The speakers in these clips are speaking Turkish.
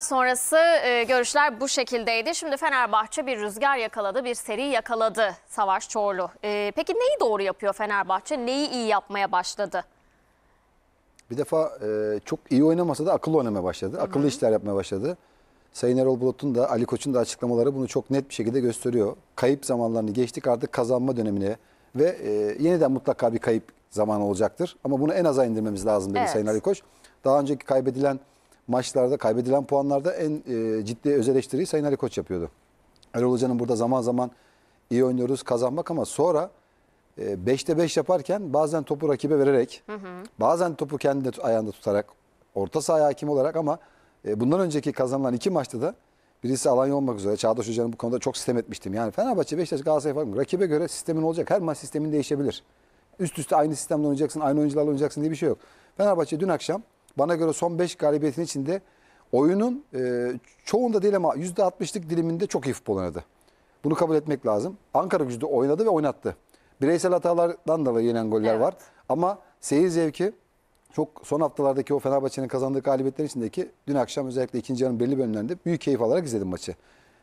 Sonrası e, görüşler bu şekildeydi. Şimdi Fenerbahçe bir rüzgar yakaladı, bir seri yakaladı Savaş Çorlu. E, peki neyi doğru yapıyor Fenerbahçe? Neyi iyi yapmaya başladı? Bir defa e, çok iyi oynamasa da akıllı oynamaya başladı. Hı -hı. Akıllı işler yapmaya başladı. Sayın Erol Bulut'un da Ali Koç'un da açıklamaları bunu çok net bir şekilde gösteriyor. Kayıp zamanlarını geçtik artık kazanma dönemine ve e, yeniden mutlaka bir kayıp zamanı olacaktır. Ama bunu en aza indirmemiz lazım dedi evet. Sayın Ali Koç. Daha önceki kaybedilen maçlarda kaybedilen puanlarda en e, ciddi öz eleştiriyi Sayın Ali Koç yapıyordu. Erol Hoca'nın burada zaman zaman iyi oynuyoruz kazanmak ama sonra 5'te e, 5 beş yaparken bazen topu rakibe vererek hı hı. bazen topu kendi ayağında tutarak orta sahaya hakim olarak ama e, bundan önceki kazanılan iki maçta da birisi Alanya olmak üzere Çağdaş Hoca'nın bu konuda çok sistem etmiştim. Yani Fenerbahçe, Beşiktaş, Galatasaray falan rakibe göre sistemin olacak. Her maç sistemin değişebilir. Üst üste aynı sistemde oynayacaksın, aynı oyuncularla oynayacaksın diye bir şey yok. Fenerbahçe dün akşam bana göre son 5 galibiyetin içinde oyunun e, çoğunda değil ama %60'lık diliminde çok iyi futbol oynadı. Bunu kabul etmek lazım. Ankara gücü de oynadı ve oynattı. Bireysel hatalardan dolayı yenen goller evet. var. Ama seyir zevki çok son haftalardaki o Fenerbahçe'nin kazandığı galibiyetler içindeki dün akşam özellikle ikinci yarının belli bölümlerinde büyük keyif alarak izledim maçı.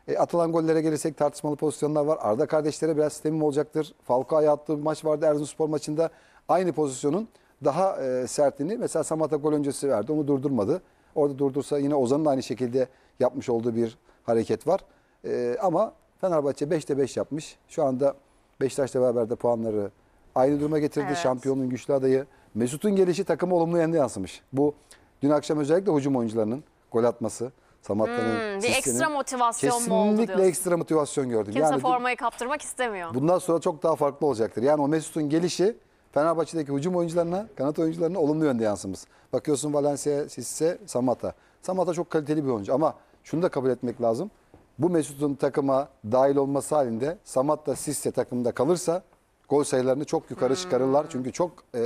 E, atılan gollere gelirsek tartışmalı pozisyonlar var. Arda kardeşlere biraz sistemim olacaktır. Falcao attığı bir maç vardı Erzurumspor maçında. Aynı pozisyonun daha e, sertini mesela Samata gol öncesi verdi. Onu durdurmadı. Orada durdursa yine Ozan'ın da aynı şekilde yapmış olduğu bir hareket var. E, ama Fenerbahçe 5'te 5 yapmış. Şu anda Beşiktaş'la beraber de puanları aynı duruma getirdi. Evet. Şampiyonun güçlü adayı. Mesut'un gelişi takıma olumlu yönde yansımış. Bu dün akşam özellikle hücum oyuncularının gol atması. Samatta'nın hmm, bir ekstra motivasyon mu oldu Kesinlikle ekstra motivasyon gördüm. Kimse yani, formayı kaptırmak istemiyor. Bundan sonra çok daha farklı olacaktır. Yani o Mesut'un gelişi Fenerbahçe'deki hücum oyuncularına, kanat oyuncularına olumlu yönde yansımız. Bakıyorsun Valencia, Sisse, Samata. Samata çok kaliteli bir oyuncu ama şunu da kabul etmek lazım. Bu Mesut'un takıma dahil olması halinde Samat da Sisse takımda kalırsa gol sayılarını çok yukarı hmm. çıkarırlar. Çünkü çok e,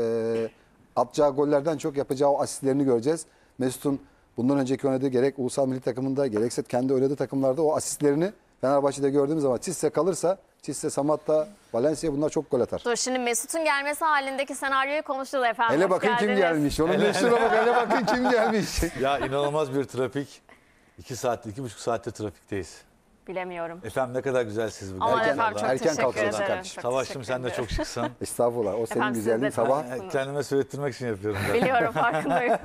atacağı gollerden çok yapacağı o asistlerini göreceğiz. Mesut'un bundan önceki oynadığı gerek ulusal milli takımında gerekse kendi oynadığı takımlarda o asistlerini Fenerbahçe'de gördüğümüz zaman Sisse kalırsa Tisse, Samatta, Valencia bunlar çok gol atar. Dur şimdi Mesut'un gelmesi halindeki senaryoyu konuşacağız efendim. Hele bakın kim gelmiş. Onun meşhuruna bak hele bakın kim gelmiş. Ya inanılmaz bir trafik. 2 saat, iki buçuk saatte trafikteyiz bilemiyorum. Efendim ne kadar güzel siz bugün. Aman Erken, efendim çok erken teşekkür ederim. kardeşim. sen de çok şıksın. Estağfurullah. O senin güzelliğin sabah. Kendime söylettirmek için yapıyorum ben. Biliyorum farkındayım.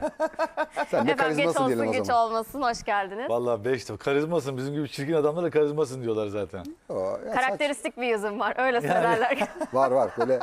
Sen de Efendim geç karizmasın diyelim olsun o güç zaman. olmasın hoş geldiniz. Valla beşti karizmasın bizim gibi çirkin adamlara karizmasın diyorlar zaten. Oo, ya saç- Karakteristik bir yüzüm var öyle söylerler. Var var böyle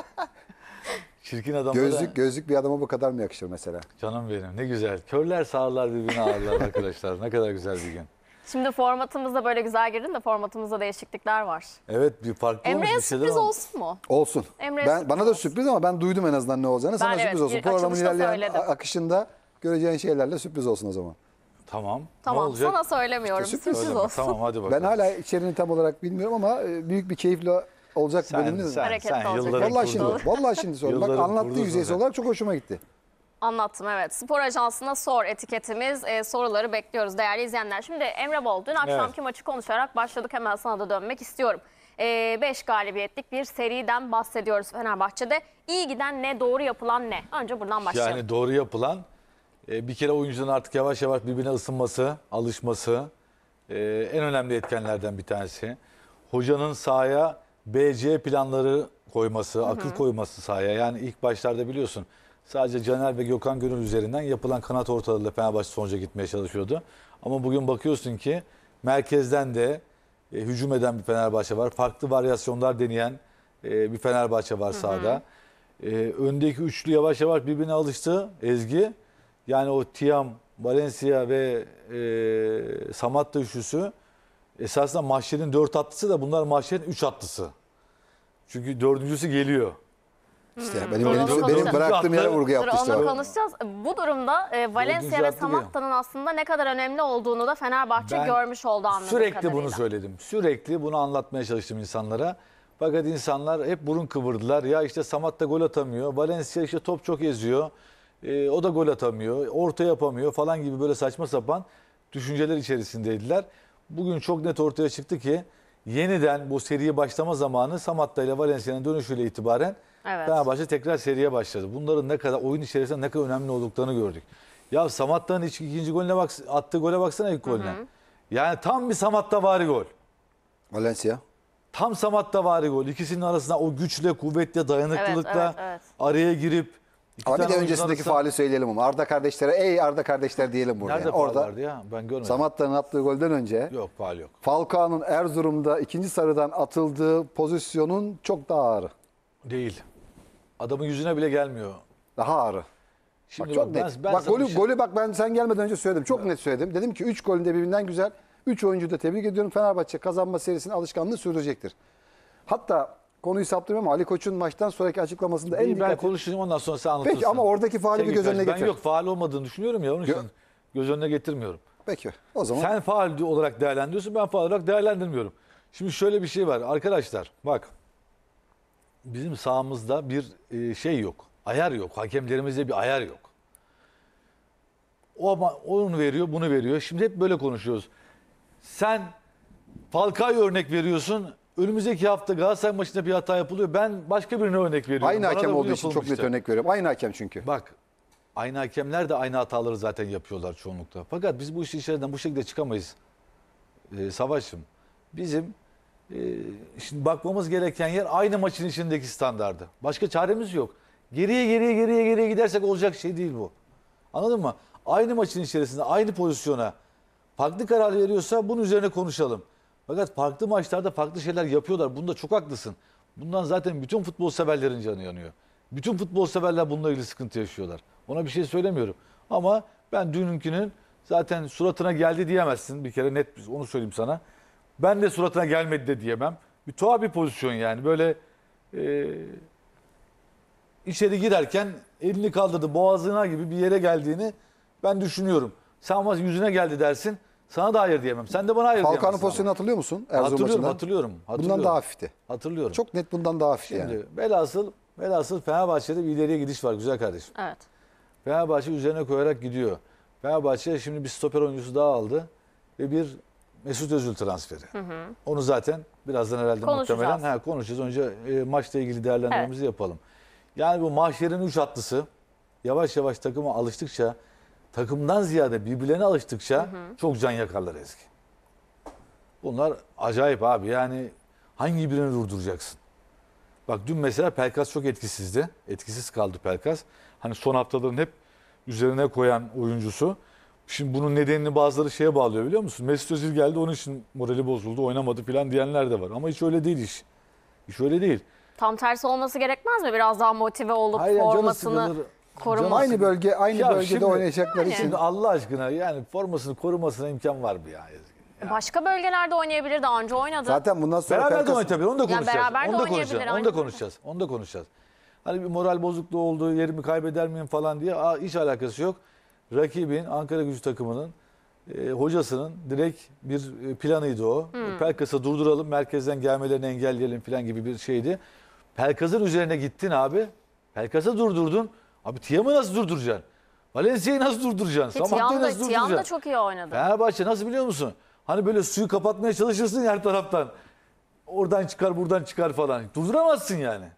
Çirkin adamlara gözlük gözlük bir adama bu kadar mı yakışır mesela? canım benim ne güzel. Körler sağırlar birbirine ağırlar arkadaşlar. Ne kadar güzel bir gün. Şimdi formatımızda böyle güzel girdin de formatımızda değişiklikler var. Evet bir farklı olmuş Emre'ye bir şeyler sürpriz olsun mu? Olsun. Emre'ye Ben, bana da olsun. sürpriz ama ben duydum en azından ne olacağını. Sana Ben evet, sürpriz olsun. Programın açılışta ilerleyen söyledim. akışında göreceğin şeylerle sürpriz olsun o zaman. Tamam. Tamam olacak? sana söylemiyorum. İşte sürpriz sürpriz olsun. Tamam hadi bakalım. Ben hala içeriğini tam olarak bilmiyorum ama e, büyük bir keyifle olacak bir sen, sen sen, Hareketli sen olacak. yılların Vallahi kurduğun- şimdi, vallahi şimdi sordum. Bak Yılların anlattığı kurduğu yüzeysel zaten. olarak çok hoşuma gitti. Anlattım evet. Spor ajansına sor etiketimiz. E, soruları bekliyoruz değerli izleyenler. Şimdi Emre Bol dün akşamki evet. maçı konuşarak başladık. Hemen sana da dönmek istiyorum. 5 e, galibiyetlik bir seriden bahsediyoruz Fenerbahçe'de. İyi giden ne, doğru yapılan ne? Önce buradan başlayalım. Yani doğru yapılan e, bir kere oyuncuların artık yavaş yavaş birbirine ısınması, alışması e, en önemli etkenlerden bir tanesi. Hocanın sahaya BC planları koyması, Hı -hı. akıl koyması sahaya. Yani ilk başlarda biliyorsun Sadece Caner ve Gökhan Gönül üzerinden yapılan kanat ortalarıyla Fenerbahçe sonuca gitmeye çalışıyordu. Ama bugün bakıyorsun ki merkezden de e, hücum eden bir Fenerbahçe var. Farklı varyasyonlar deneyen e, bir Fenerbahçe var sahada. Hı hı. E, öndeki üçlü yavaş yavaş birbirine alıştı Ezgi. Yani o Tiam, Valencia ve e, Samatta üçlüsü esasında mahşerin dört atlısı da bunlar mahşerin üç atlısı. Çünkü dördüncüsü geliyor. İşte hmm. benim benim, benim, benim bıraktığım yere vurgu yaptı işte. konuşacağız. Bu durumda e, Valencia ve Samatta'nın aslında ne kadar önemli olduğunu da Fenerbahçe ben görmüş oldu anladığım Sürekli kadarıyla. bunu söyledim. Sürekli bunu anlatmaya çalıştım insanlara. Fakat insanlar hep burun kıvırdılar. Ya işte Samatta gol atamıyor. Valencia işte top çok eziyor. E, o da gol atamıyor. Orta yapamıyor falan gibi böyle saçma sapan düşünceler içerisindeydiler. Bugün çok net ortaya çıktı ki yeniden bu seriye başlama zamanı Samatta ile Valencia'nın dönüşüyle itibaren evet. Fenerbahçe tekrar seriye başladı. Bunların ne kadar oyun içerisinde ne kadar önemli olduklarını gördük. Ya Samatta'nın ikinci golüne bak, attığı gole baksana ilk golüne. Yani tam bir Samatta vari gol. Valencia. Tam Samatta vari gol. İkisinin arasında o güçle, kuvvetle, dayanıklılıkla evet, evet, evet. araya girip İki Ama bir de öncesindeki arası... faali söyleyelim ama. Arda kardeşlere ey Arda kardeşler diyelim burada. Nerede yani. Orada vardı ya? Ben görmedim. Samatta'nın attığı golden önce. Yok faal yok. Falcao'nun Erzurum'da ikinci sarıdan atıldığı pozisyonun çok daha ağır. Değil. Adamın yüzüne bile gelmiyor. Daha ağır. Şimdi bak, çok bak, net. Ben, bak golü, şey... golü bak ben sen gelmeden önce söyledim. Çok evet. net söyledim. Dedim ki 3 golün de birbirinden güzel. 3 oyuncu da tebrik ediyorum. Fenerbahçe kazanma serisinin alışkanlığı sürecektir. Hatta konuyu saptırmıyorum Ali Koç'un maçtan sonraki açıklamasında en dikkatli... Ben konuşayım ondan sonra sen anlatırsın. Peki ama oradaki faali bir göz önüne getir. Ben yok faal olmadığını düşünüyorum ya onun için göz önüne getirmiyorum. Peki o zaman. Sen faal olarak değerlendiriyorsun ben faal olarak değerlendirmiyorum. Şimdi şöyle bir şey var arkadaşlar bak bizim sahamızda bir e, şey yok ayar yok hakemlerimizde bir ayar yok. O ama onu veriyor bunu veriyor şimdi hep böyle konuşuyoruz. Sen Falcao'ya örnek veriyorsun Önümüzdeki hafta Galatasaray maçında bir hata yapılıyor. Ben başka birine örnek veriyorum. Aynı Bana hakem olduğu için çok net örnek veriyorum. Aynı hakem çünkü. Bak aynı hakemler de aynı hataları zaten yapıyorlar çoğunlukla. Fakat biz bu işin içeriden bu şekilde çıkamayız. Ee, savaşım. Bizim e, şimdi bakmamız gereken yer aynı maçın içindeki standardı. Başka çaremiz yok. Geriye geriye geriye geriye gidersek olacak şey değil bu. Anladın mı? Aynı maçın içerisinde aynı pozisyona farklı karar veriyorsa bunun üzerine konuşalım. Fakat farklı maçlarda farklı şeyler yapıyorlar. Bunda çok haklısın. Bundan zaten bütün futbol severlerin canı yanıyor. Bütün futbol severler bununla ilgili sıkıntı yaşıyorlar. Ona bir şey söylemiyorum. Ama ben dününkünün zaten suratına geldi diyemezsin. Bir kere net onu söyleyeyim sana. Ben de suratına gelmedi de diyemem. Bir tuhaf bir pozisyon yani. Böyle e, içeri girerken elini kaldırdı boğazına gibi bir yere geldiğini ben düşünüyorum. Sen yüzüne geldi dersin. Sana da hayır diyemem. Sen de bana hayır diyemezsin. Falcao'nun pozisyonunu hatırlıyor musun? Erzurum hatırlıyorum, hatırlıyorum, hatırlıyorum. Bundan daha hafifti. Hatırlıyorum. Çok net bundan daha hafif Şimdi, yani. Velhasıl, velhasıl Fenerbahçe'de bir ileriye gidiş var güzel kardeşim. Evet. Fenerbahçe üzerine koyarak gidiyor. Fenerbahçe şimdi bir stoper oyuncusu daha aldı ve bir Mesut Özil transferi. Hı hı. Onu zaten birazdan herhalde muhtemelen ha, konuşacağız. Önce e, maçla ilgili değerlendirmemizi evet. yapalım. Yani bu mahşerin üç atlısı yavaş yavaş takıma alıştıkça takımdan ziyade birbirlerine alıştıkça çok can yakarlar eski. Bunlar acayip abi yani hangi birini durduracaksın? Bak dün mesela Pelkas çok etkisizdi. Etkisiz kaldı Pelkas. Hani son haftaların hep üzerine koyan oyuncusu. Şimdi bunun nedenini bazıları şeye bağlıyor biliyor musun? Mesut Özil geldi onun için morali bozuldu, oynamadı falan diyenler de var. Ama hiç öyle değil iş. İş öyle değil. Tam tersi olması gerekmez mi? Biraz daha motive olup Hayır, formasını sıkılır koruması. Aynı bölge aynı Ya bölgede şimdi- oynayacakları Yani. için. Allah aşkına yani formasını korumasına imkan var mı ya? Başka bölgelerde oynayabilir daha önce oynadı. Zaten bundan sonra Beraber de Pelkas- oynatabilir. Onu da konuşacağız. beraber de onu da oynayabilir, konuşacağız. Onu da konuşacağız. Onu da konuşacağız. Hani bir moral bozukluğu oldu, yerimi kaybeder miyim falan diye aa, hiç alakası yok. Rakibin Ankara Gücü takımının e, hocasının direkt bir e, planıydı o. Hmm. E, Pelkas'ı durduralım, merkezden gelmelerini engelleyelim falan gibi bir şeydi. Pelkas'ın üzerine gittin abi. Pelkas'ı durdurdun. Abi Tiam'ı nasıl durduracaksın? Valencia'yı nasıl durduracaksın? Samatta'yı nasıl durduracaksın? Tiam da çok iyi oynadı. Fenerbahçe nasıl biliyor musun? Hani böyle suyu kapatmaya çalışırsın her taraftan. Oradan çıkar buradan çıkar falan. Durduramazsın yani.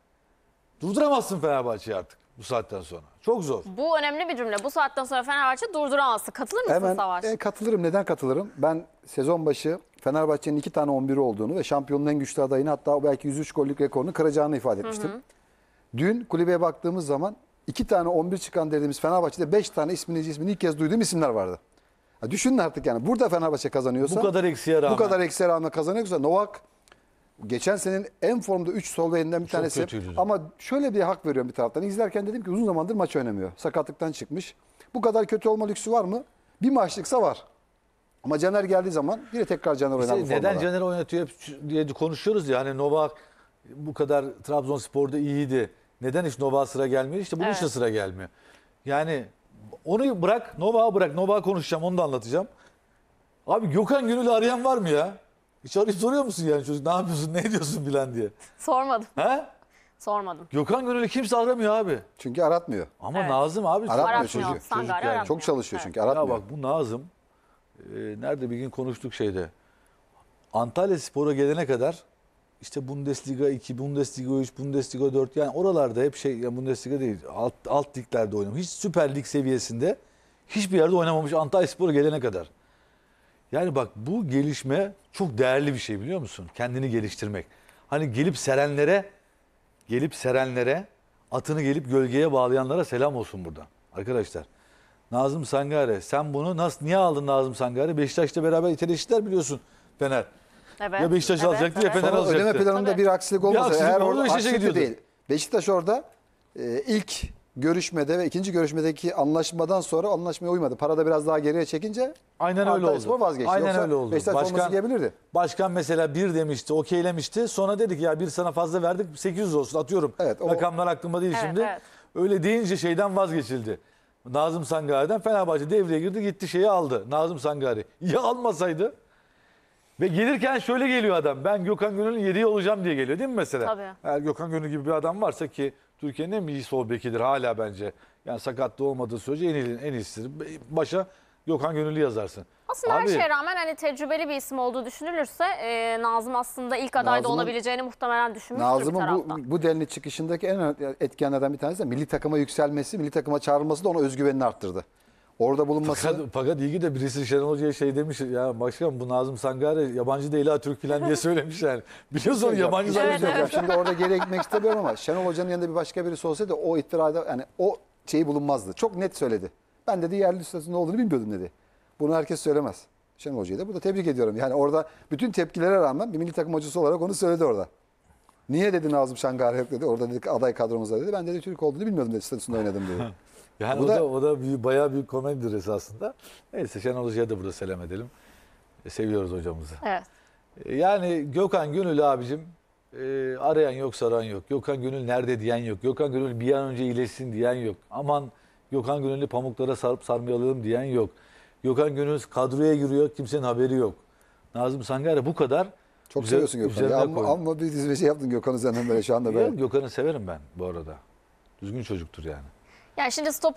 Durduramazsın Fenerbahçe'yi artık bu saatten sonra. Çok zor. Bu önemli bir cümle. Bu saatten sonra Fenerbahçe durduramazsın. Katılır mısın Hemen, Savaş? E, katılırım. Neden katılırım? Ben sezon başı Fenerbahçe'nin iki tane 11'i olduğunu ve şampiyonun en güçlü adayını hatta belki 103 gollük rekorunu kıracağını ifade etmiştim. Hı hı. Dün kulübeye baktığımız zaman iki tane 11 çıkan dediğimiz Fenerbahçe'de 5 tane ismini, ismini ilk kez duyduğum isimler vardı. Ya düşünün artık yani burada Fenerbahçe kazanıyorsa bu kadar eksiye rağmen, bu kadar eksiye rağmen kazanıyorsa Novak geçen senenin en formda 3 sol beyinden bir Çok tanesi. Kötüydü. Ama şöyle bir hak veriyorum bir taraftan. İzlerken dedim ki uzun zamandır maç oynamıyor. Sakatlıktan çıkmış. Bu kadar kötü olma lüksü var mı? Bir maçlıksa var. Ama Caner geldiği zaman yine tekrar Caner oynar işte Neden Caner oynatıyor hep diye konuşuyoruz ya hani Novak bu kadar Trabzonspor'da iyiydi. Neden hiç Nova sıra gelmiyor? İşte bunun evet. için sıra gelmiyor. Yani onu bırak, Nova bırak. Nova konuşacağım, onu da anlatacağım. Abi Gökhan Gönül'ü arayan var mı ya? Hiç arayıp soruyor musun yani çocuk ne yapıyorsun, ne ediyorsun bilen diye? Sormadım. He? Sormadım. Gökhan Gönül'ü kimse aramıyor abi. Çünkü aratmıyor. Ama evet. Nazım abi. Aratmıyor, aratmıyor Çocuk yani. Çok çalışıyor evet. çünkü aratmıyor. Ya bak bu Nazım, e, nerede bir gün konuştuk şeyde. Antalya Spor'a gelene kadar işte Bundesliga 2, Bundesliga 3, Bundesliga 4 yani oralarda hep şey yani Bundesliga değil alt, alt liglerde oynamış. Hiç Süper Lig seviyesinde hiçbir yerde oynamamış Antalya gelene kadar. Yani bak bu gelişme çok değerli bir şey biliyor musun? Kendini geliştirmek. Hani gelip serenlere, gelip serenlere, atını gelip gölgeye bağlayanlara selam olsun burada Arkadaşlar Nazım Sangare sen bunu nasıl niye aldın Nazım Sangare? Beşiktaş'la beraber iteleştiler biliyorsun Fener. Evet. Ya Beşiktaş Evet, alacaktı ya evet. Fener Sonra alacaktı. ödeme planında bir aksilik olmasa eğer orada orada Beşiktaş'a aksilik de gidiyordu. değil. Beşiktaş orada e, ilk görüşmede ve ikinci görüşmedeki anlaşmadan sonra anlaşmaya uymadı. Parada biraz daha geriye çekince Aynen öyle oldu. Spor vazgeçti. Aynen Yoksa öyle oldu. Beşiktaş olması diyebilirdi. Başkan mesela bir demişti, okeylemişti. Sonra dedik ya bir sana fazla verdik 800 olsun atıyorum. Evet, o- Rakamlar aklımda değil Evet, şimdi. evet. Öyle deyince şeyden vazgeçildi. Nazım Sangari'den Fenerbahçe devreye girdi gitti şeyi aldı. Nazım Sangari. Ya almasaydı ve gelirken şöyle geliyor adam. Ben Gökhan Gönül'ün yediği olacağım diye geliyor değil mi mesela? Tabii. Eğer Gökhan Gönül gibi bir adam varsa ki Türkiye'nin en iyi sol bekidir hala bence. Yani sakatlığı olmadığı sürece en, iyi, en iyisidir. Başa Gökhan Gönüllü yazarsın. Aslında Abi, her şeye rağmen hani tecrübeli bir isim olduğu düşünülürse e, Nazım aslında ilk adayda olabileceğini muhtemelen düşünmüştür Nazım'ın bu, bu denli çıkışındaki en etkenlerden bir tanesi de milli takıma yükselmesi, milli takıma çağrılması da ona özgüvenini arttırdı orada bulunması. Fakat, fakat ilgi de birisi Şenol Hoca'ya şey demiş ya başkan bu Nazım Sangare yabancı değil ha Türk filan diye söylemiş yani. Biliyorsun onu yabancı zannediyor. Evet, evet. Şimdi orada geri gitmek istemiyorum ama Şenol Hoca'nın yanında bir başka birisi olsaydı o iftirada yani o şeyi bulunmazdı. Çok net söyledi. Ben dedi yerli statüsün ne olduğunu bilmiyordum dedi. Bunu herkes söylemez. Şenol Hoca'yı da burada tebrik ediyorum. Yani orada bütün tepkilere rağmen bir milli takım hocası olarak onu söyledi orada. Niye dedi Nazım Şangare dedi. Orada dedi aday kadromuzda dedi. Ben dedi Türk olduğunu bilmiyordum dedi. Statüsünde oynadım dedi. Yani Bu o da, da o da bir, bayağı bir komedidir esasında. Neyse Şenol Hoca'ya da burada selam edelim. E, seviyoruz hocamızı. Evet. E, yani Gökhan Gönül abicim e, arayan yok saran yok. Gökhan Gönül nerede diyen yok. Gökhan Gönül bir an önce iyileşsin diyen yok. Aman Gökhan Gönül'ü pamuklara sarıp sarmayalım diyen yok. Gökhan Gönül kadroya giriyor kimsenin haberi yok. Nazım Sangare bu kadar çok Üzer, seviyorsun Gökhan'ı. ama, ama bir şey yaptın Gökhan'ı üzerinden böyle şu anda böyle. Gökhan'ı severim ben bu arada. Düzgün çocuktur yani. Ya şimdi stoperler